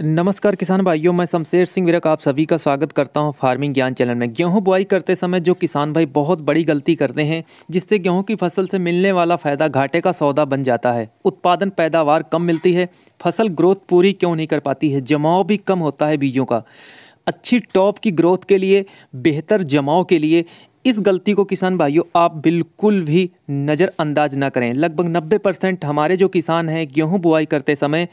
नमस्कार किसान भाइयों मैं शमशेर सिंह विरक आप सभी का स्वागत करता हूं फार्मिंग ज्ञान चैनल में गेहूं बुआई करते समय जो किसान भाई बहुत बड़ी गलती करते हैं जिससे गेहूं की फसल से मिलने वाला फ़ायदा घाटे का सौदा बन जाता है उत्पादन पैदावार कम मिलती है फसल ग्रोथ पूरी क्यों नहीं कर पाती है जमाव भी कम होता है बीजों का अच्छी टॉप की ग्रोथ के लिए बेहतर जमाव के लिए इस गलती को किसान भाइयों आप बिल्कुल भी नज़रअंदाज ना करें लगभग नब्बे परसेंट हमारे जो किसान हैं गेहूँ बुआई करते समय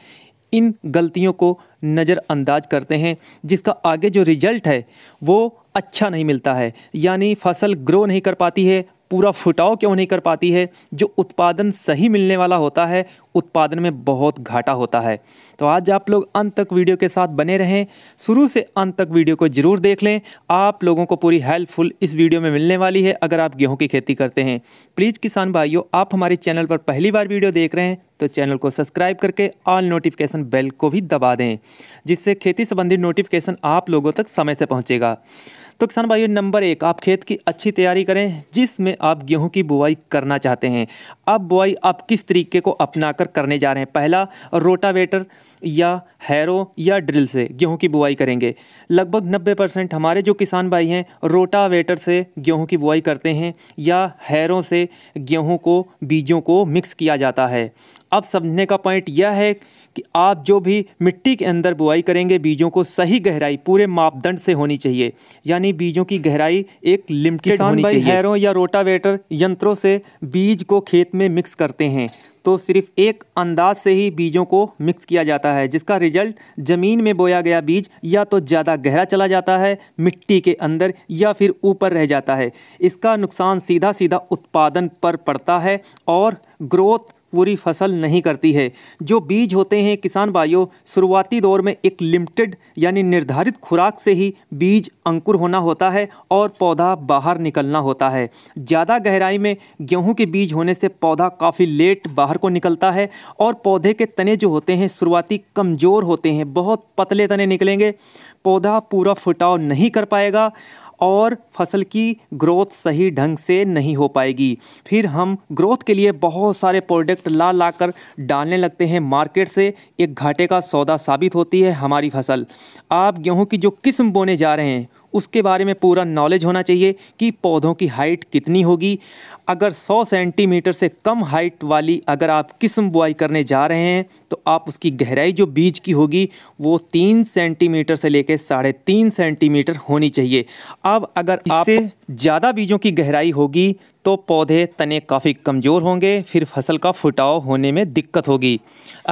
इन गलतियों को नज़रअंदाज करते हैं जिसका आगे जो रिज़ल्ट है वो अच्छा नहीं मिलता है यानी फसल ग्रो नहीं कर पाती है पूरा फुटाव क्यों नहीं कर पाती है जो उत्पादन सही मिलने वाला होता है उत्पादन में बहुत घाटा होता है तो आज आप लोग अंत तक वीडियो के साथ बने रहें शुरू से अंत तक वीडियो को ज़रूर देख लें आप लोगों को पूरी हेल्पफुल इस वीडियो में मिलने वाली है अगर आप गेहूं की खेती करते हैं प्लीज़ किसान भाइयों आप हमारे चैनल पर पहली बार वीडियो देख रहे हैं तो चैनल को सब्सक्राइब करके ऑल नोटिफिकेशन बेल को भी दबा दें जिससे खेती संबंधी नोटिफिकेशन आप लोगों तक समय से पहुँचेगा तो किसान भाइयों नंबर एक आप खेत की अच्छी तैयारी करें जिसमें आप गेहूं की बुआई करना चाहते हैं अब बुआई आप किस तरीके को अपना कर करने जा रहे हैं पहला रोटावेटर या हैरो या ड्रिल से गेहूं की बुआई करेंगे लगभग 90 परसेंट हमारे जो किसान भाई हैं रोटावेटर से गेहूं की बुआई करते हैं या हैरों से गेहूं को बीजों को मिक्स किया जाता है अब समझने का पॉइंट यह है कि आप जो भी मिट्टी के अंदर बुआई करेंगे बीजों को सही गहराई पूरे मापदंड से होनी चाहिए यानी बीजों की गहराई एक लिमिटेड होनी चाहिए हैरों या रोटावेटर यंत्रों से बीज को खेत में मिक्स करते हैं तो सिर्फ एक अंदाज से ही बीजों को मिक्स किया जाता है जिसका रिजल्ट ज़मीन में बोया गया बीज या तो ज़्यादा गहरा चला जाता है मिट्टी के अंदर या फिर ऊपर रह जाता है इसका नुकसान सीधा सीधा उत्पादन पर पड़ता है और ग्रोथ पूरी फसल नहीं करती है जो बीज होते हैं किसान भाइयों शुरुआती दौर में एक लिमिटेड यानी निर्धारित खुराक से ही बीज अंकुर होना होता है और पौधा बाहर निकलना होता है ज़्यादा गहराई में गेहूं के बीज होने से पौधा काफ़ी लेट बाहर को निकलता है और पौधे के तने जो होते हैं शुरुआती कमज़ोर होते हैं बहुत पतले तने निकलेंगे पौधा पूरा फुटाव नहीं कर पाएगा और फसल की ग्रोथ सही ढंग से नहीं हो पाएगी फिर हम ग्रोथ के लिए बहुत सारे प्रोडक्ट ला ला कर डालने लगते हैं मार्केट से एक घाटे का सौदा साबित होती है हमारी फसल आप गेहूं की जो किस्म बोने जा रहे हैं उसके बारे में पूरा नॉलेज होना चाहिए कि पौधों की हाइट कितनी होगी अगर 100 सेंटीमीटर से कम हाइट वाली अगर आप किस्म बुआई करने जा रहे हैं तो आप उसकी गहराई जो बीज की होगी वो तीन सेंटीमीटर से लेकर साढ़े तीन सेंटीमीटर होनी चाहिए अब अगर आपसे ज़्यादा बीजों की गहराई होगी तो पौधे तने काफ़ी कमज़ोर होंगे फिर फसल का फुटाव होने में दिक्कत होगी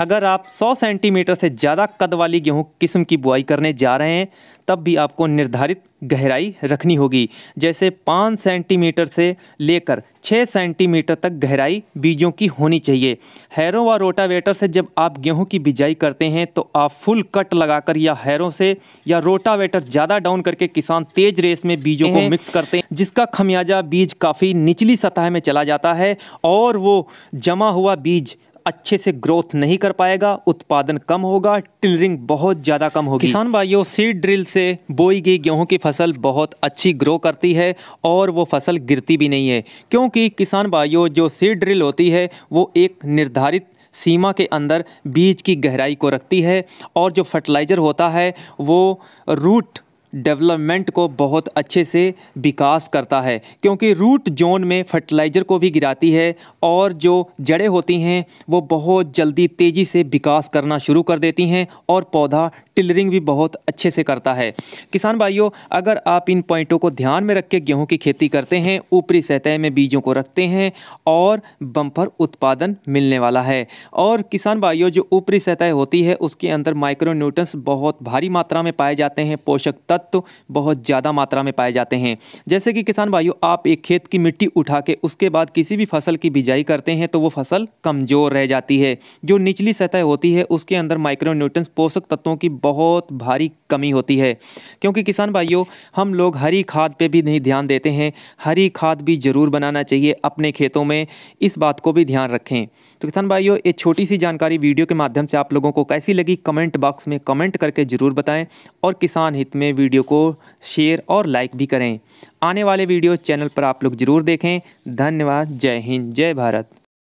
अगर आप 100 सेंटीमीटर से ज़्यादा कद वाली गेहूँ किस्म की बुआई करने जा रहे हैं तब भी आपको निर्धारित गहराई रखनी होगी जैसे पाँच सेंटीमीटर से लेकर छः सेंटीमीटर तक गहराई बीजों की होनी चाहिए हैरों व रोटावेटर से जब आप गेहूं की बिजाई करते हैं तो आप फुल कट लगाकर या हैरों से या रोटावेटर ज़्यादा डाउन करके किसान तेज रेस में बीजों को मिक्स करते हैं जिसका खमियाजा बीज काफ़ी निचली सतह में चला जाता है और वो जमा हुआ बीज अच्छे से ग्रोथ नहीं कर पाएगा उत्पादन कम होगा टिलरिंग बहुत ज़्यादा कम होगी किसान भाइयों सीड ड्रिल से बोई गई गेहूं की फसल बहुत अच्छी ग्रो करती है और वो फसल गिरती भी नहीं है क्योंकि किसान भाइयों जो सीड ड्रिल होती है वो एक निर्धारित सीमा के अंदर बीज की गहराई को रखती है और जो फर्टिलाइज़र होता है वो रूट डेवलपमेंट को बहुत अच्छे से विकास करता है क्योंकि रूट जोन में फर्टिलाइज़र को भी गिराती है और जो जड़ें होती हैं वो बहुत जल्दी तेज़ी से विकास करना शुरू कर देती हैं और पौधा टिलरिंग भी बहुत अच्छे से करता है किसान भाइयों अगर आप इन पॉइंटों को ध्यान में रख के गेहूँ की खेती करते हैं ऊपरी सतह में बीजों को रखते हैं और बम्पर उत्पादन मिलने वाला है और किसान भाइयों जो ऊपरी सतह होती है उसके अंदर माइक्रोन्यूट्रंस बहुत भारी मात्रा में पाए जाते हैं पोषक तत्व तत्व बहुत ज़्यादा मात्रा में पाए जाते हैं जैसे कि किसान भाइयों आप एक खेत की मिट्टी उठा के उसके बाद किसी भी फसल की बिजाई करते हैं तो वो फसल कमज़ोर रह जाती है जो निचली सतह होती है उसके अंदर माइक्रोन्यूट्रंस पोषक तत्वों की बहुत भारी कमी होती है क्योंकि किसान भाइयों हम लोग हरी खाद पर भी नहीं ध्यान देते हैं हरी खाद भी ज़रूर बनाना चाहिए अपने खेतों में इस बात को भी ध्यान रखें तो किसान भाइयों ये छोटी सी जानकारी वीडियो के माध्यम से आप लोगों को कैसी लगी कमेंट बॉक्स में कमेंट करके ज़रूर बताएं और किसान हित में वीडियो वीडियो को शेयर और लाइक भी करें आने वाले वीडियो चैनल पर आप लोग ज़रूर देखें धन्यवाद जय हिंद जय भारत